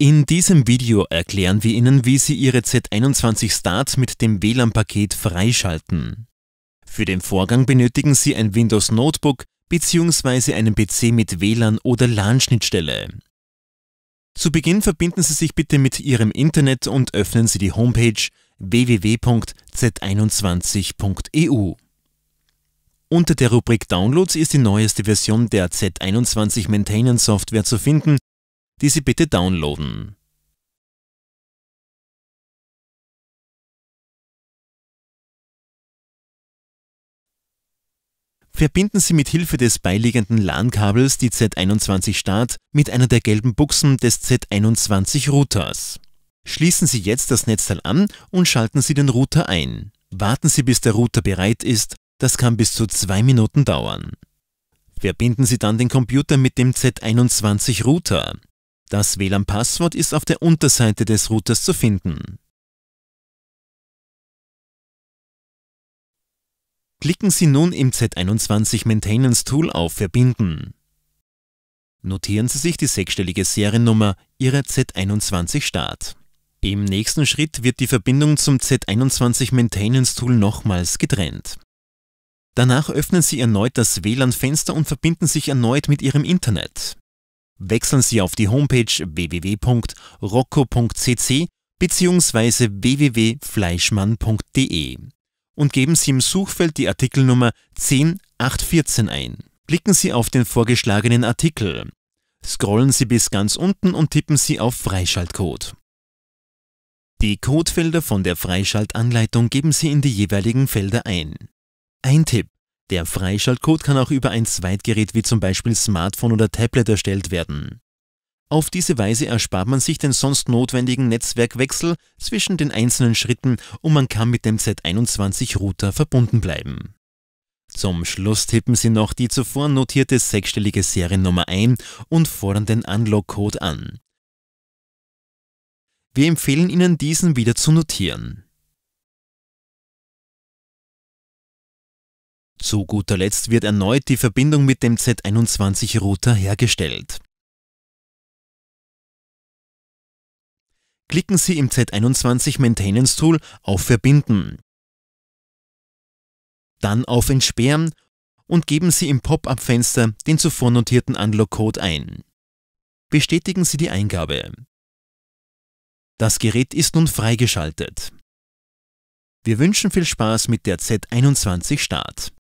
In diesem Video erklären wir Ihnen, wie Sie Ihre Z21 Start mit dem WLAN-Paket freischalten. Für den Vorgang benötigen Sie ein Windows Notebook bzw. einen PC mit WLAN oder LAN-Schnittstelle. Zu Beginn verbinden Sie sich bitte mit Ihrem Internet und öffnen Sie die Homepage www.z21.eu. E Unter der Rubrik Downloads ist die neueste Version der Z21 Maintainance Software zu finden, die Sie bitte downloaden. Verbinden Sie mit Hilfe des beiliegenden LAN-Kabels die Z21 Start mit einer der gelben Buchsen des Z21 Routers. Schließen Sie jetzt das Netzteil an und schalten Sie den Router ein. Warten Sie, bis der Router bereit ist, das kann bis zu zwei Minuten dauern. Verbinden Sie dann den Computer mit dem Z21 Router. Das WLAN-Passwort ist auf der Unterseite des Routers zu finden. Klicken Sie nun im Z21 Maintenance Tool auf Verbinden. Notieren Sie sich die sechsstellige Seriennummer Ihrer Z21 Start. Im nächsten Schritt wird die Verbindung zum Z21 Maintenance Tool nochmals getrennt. Danach öffnen Sie erneut das WLAN-Fenster und verbinden sich erneut mit Ihrem Internet. Wechseln Sie auf die Homepage www.rocco.cc bzw. www.fleischmann.de und geben Sie im Suchfeld die Artikelnummer 10814 ein. Klicken Sie auf den vorgeschlagenen Artikel. Scrollen Sie bis ganz unten und tippen Sie auf Freischaltcode. Die Codefelder von der Freischaltanleitung geben Sie in die jeweiligen Felder ein. Ein Tipp der Freischaltcode kann auch über ein Zweitgerät wie zum Beispiel Smartphone oder Tablet erstellt werden. Auf diese Weise erspart man sich den sonst notwendigen Netzwerkwechsel zwischen den einzelnen Schritten und man kann mit dem Z21-Router verbunden bleiben. Zum Schluss tippen Sie noch die zuvor notierte sechsstellige Seriennummer ein und fordern den Unlock-Code an. Wir empfehlen Ihnen, diesen wieder zu notieren. Zu guter Letzt wird erneut die Verbindung mit dem Z21-Router hergestellt. Klicken Sie im Z21 Maintenance Tool auf Verbinden. Dann auf Entsperren und geben Sie im Pop-up-Fenster den zuvor notierten Unlock-Code ein. Bestätigen Sie die Eingabe. Das Gerät ist nun freigeschaltet. Wir wünschen viel Spaß mit der Z21 Start.